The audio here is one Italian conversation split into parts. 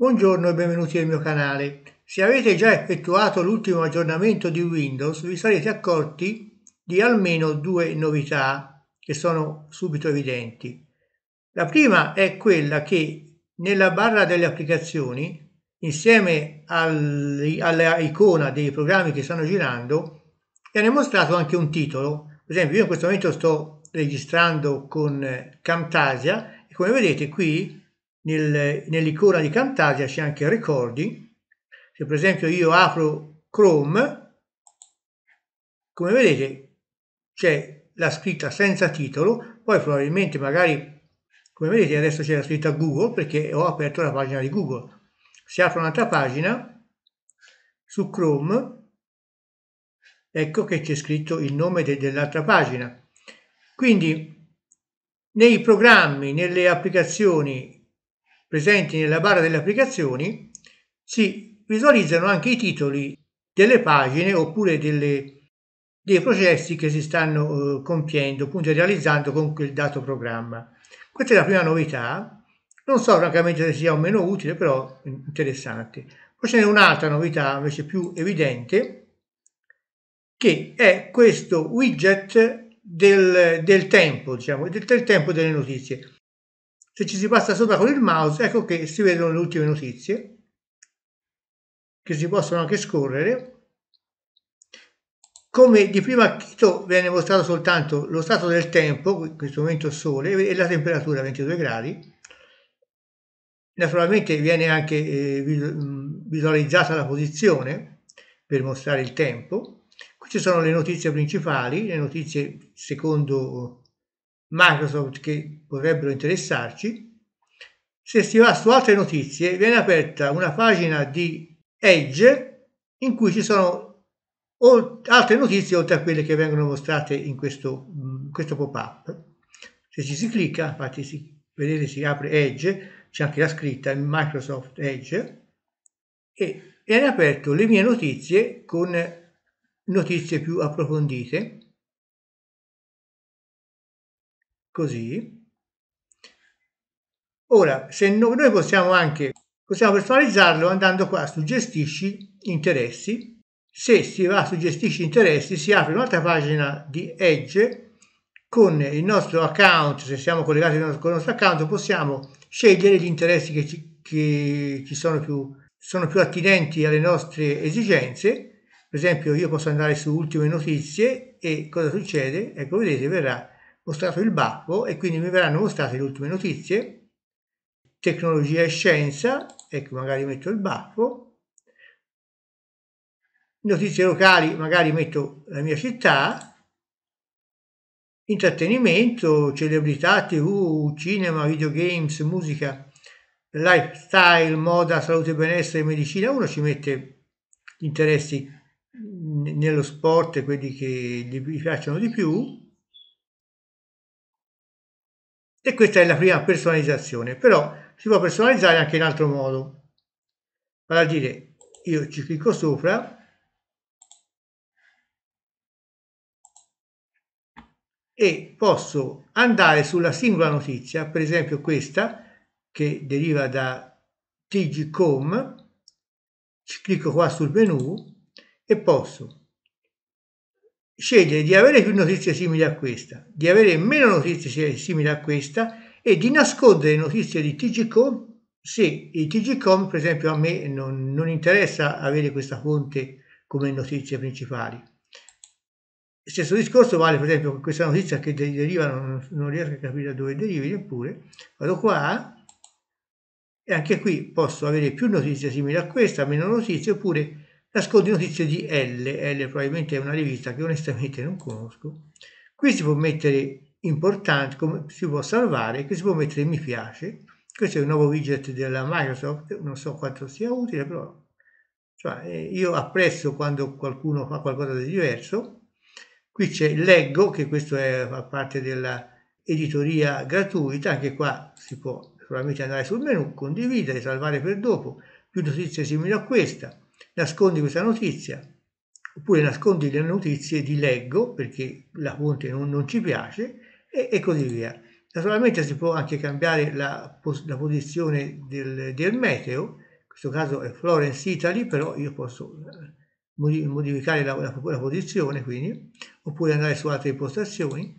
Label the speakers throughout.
Speaker 1: Buongiorno e benvenuti nel mio canale. Se avete già effettuato l'ultimo aggiornamento di Windows vi sarete accorti di almeno due novità che sono subito evidenti. La prima è quella che nella barra delle applicazioni insieme al, alla icona dei programmi che stanno girando viene mostrato anche un titolo. Per esempio io in questo momento sto registrando con Camtasia e come vedete qui nel, nell'icona di Camtasia c'è anche ricordi. Se per esempio io apro Chrome, come vedete c'è la scritta senza titolo, poi probabilmente magari, come vedete adesso c'è la scritta Google perché ho aperto la pagina di Google. Se apro un'altra pagina su Chrome, ecco che c'è scritto il nome de dell'altra pagina. Quindi nei programmi, nelle applicazioni presenti nella barra delle applicazioni si visualizzano anche i titoli delle pagine oppure delle, dei processi che si stanno eh, compiendo, appunto realizzando con quel dato programma. Questa è la prima novità, non so francamente se sia o meno utile, però interessante. Poi c'è un'altra novità invece più evidente, che è questo widget del, del tempo, diciamo, del, del tempo delle notizie se ci si passa sopra con il mouse ecco che si vedono le ultime notizie che si possono anche scorrere come di prima acchito viene mostrato soltanto lo stato del tempo, in questo momento sole, e la temperatura 22 gradi. Naturalmente viene anche eh, visualizzata la posizione per mostrare il tempo. Qui ci sono le notizie principali, le notizie secondo Microsoft che potrebbero interessarci. Se si va su altre notizie, viene aperta una pagina di Edge in cui ci sono altre notizie oltre a quelle che vengono mostrate in questo, mm, questo pop-up. Se ci si clicca, infatti si, vedete si apre Edge, c'è anche la scritta Microsoft Edge e viene aperto le mie notizie con notizie più approfondite così. Ora, se no, noi possiamo anche possiamo personalizzarlo andando qua su gestisci interessi. Se si va su gestisci interessi si apre un'altra pagina di Edge con il nostro account, se siamo collegati con il nostro account possiamo scegliere gli interessi che ci, che ci sono, più, sono più attinenti alle nostre esigenze. Per esempio io posso andare su ultime notizie e cosa succede? Ecco vedete verrà mostrato il baffo e quindi mi verranno mostrate le ultime notizie, tecnologia e scienza, ecco magari metto il baffo, notizie locali magari metto la mia città, intrattenimento, celebrità, tv, cinema, videogames, musica, lifestyle, moda, salute, benessere, medicina, uno ci mette gli interessi nello sport, quelli che gli piacciono di più, e questa è la prima personalizzazione però si può personalizzare anche in altro modo vale a dire io ci clicco sopra e posso andare sulla singola notizia per esempio questa che deriva da tgcom ci clicco qua sul menu e posso scegliere di avere più notizie simili a questa, di avere meno notizie simili a questa e di nascondere notizie di TGCOM se il TGCOM, per esempio, a me non, non interessa avere questa fonte come notizie principali. stesso discorso vale per esempio per questa notizia che deriva, non, non, riesco a capire da dove derivi neppure. Vado qua e anche qui posso avere più notizie simili a questa, meno notizie, oppure Ascolti notizie di L, L probabilmente è una rivista che onestamente non conosco. Qui si può mettere importante, come si può salvare, qui si può mettere mi piace. Questo è un nuovo widget della Microsoft, non so quanto sia utile, però cioè, eh, io apprezzo quando qualcuno fa qualcosa di diverso. Qui c'è Leggo, che questo è, fa parte dell'editoria gratuita, anche qua si può sicuramente andare sul menu, condividere, salvare per dopo, più notizie simili a questa nascondi questa notizia, oppure nascondi le notizie di leggo perché la fonte non, non ci piace e, e, così via. Naturalmente si può anche cambiare la, la posizione del, del, meteo, in questo caso è Florence Italy, però io posso eh, modificare la, la, la posizione quindi, oppure andare su altre impostazioni.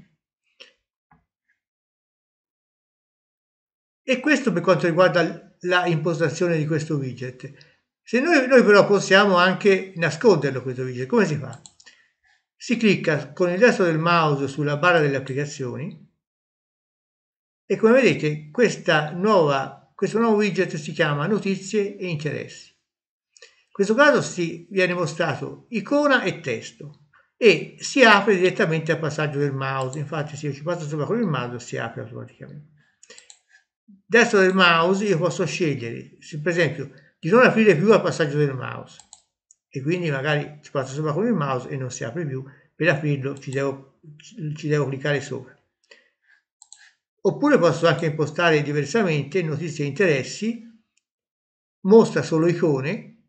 Speaker 1: E questo per quanto riguarda la impostazione di questo widget. Se noi, noi però possiamo anche nasconderlo questo widget, come si fa? Si clicca con il destro del mouse sulla barra delle applicazioni e come vedete nuova, questo nuovo widget si chiama notizie e interessi. In questo caso si viene mostrato icona e testo e si apre direttamente al passaggio del mouse, infatti se io ci passo sopra con il mouse si apre automaticamente. Destro del mouse io posso scegliere, per esempio di non aprire più al passaggio del mouse e quindi magari ci passo sopra con il mouse e non si apre più per aprirlo ci devo, ci devo cliccare sopra oppure posso anche impostare diversamente notizie e interessi mostra solo icone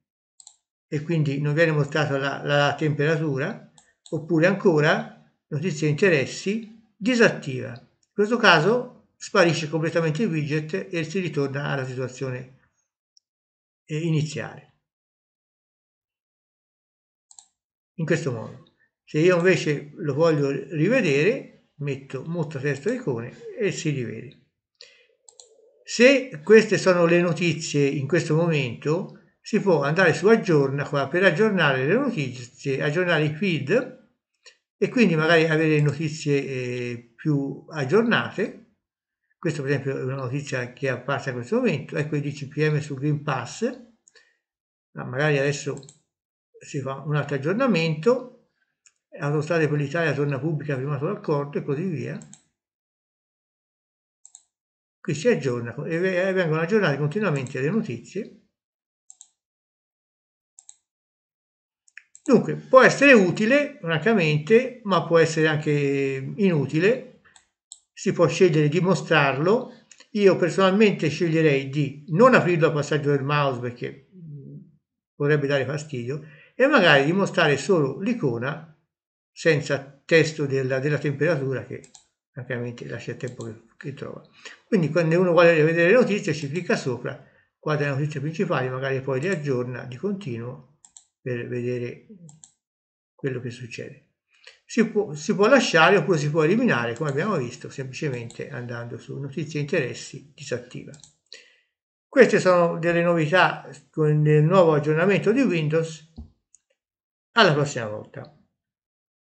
Speaker 1: e quindi non viene mostrata la, la temperatura oppure ancora notizie e interessi disattiva in questo caso sparisce completamente il widget e si ritorna alla situazione eh, iniziare. In questo modo. Se io invece lo voglio rivedere, metto mostra testo icone e si rivede. Se queste sono le notizie in questo momento, si può andare su aggiorna qua per aggiornare le notizie, aggiornare i feed e quindi magari avere notizie eh, più aggiornate questa per esempio è una notizia che è apparsa in questo momento, ecco i DCPM su Green Pass, ma magari adesso si fa un altro aggiornamento, Autostrade per l'Italia torna pubblica firmato l'accordo e così via. Qui si aggiorna e vengono aggiornate continuamente le notizie. Dunque, può essere utile, francamente, ma può essere anche inutile si può scegliere di mostrarlo. Io personalmente sceglierei di non aprirlo a passaggio del mouse perché potrebbe mm, dare fastidio e magari di mostrare solo l'icona senza testo della, della temperatura che ovviamente lascia il tempo che, che, trova. Quindi quando uno vuole vedere le notizie ci clicca sopra, guarda le notizie principali, magari poi le aggiorna di continuo per vedere quello che succede si può, si può lasciare oppure si può eliminare, come abbiamo visto, semplicemente andando su notizie e interessi, disattiva. Queste sono delle novità con il nuovo aggiornamento di Windows. Alla prossima volta.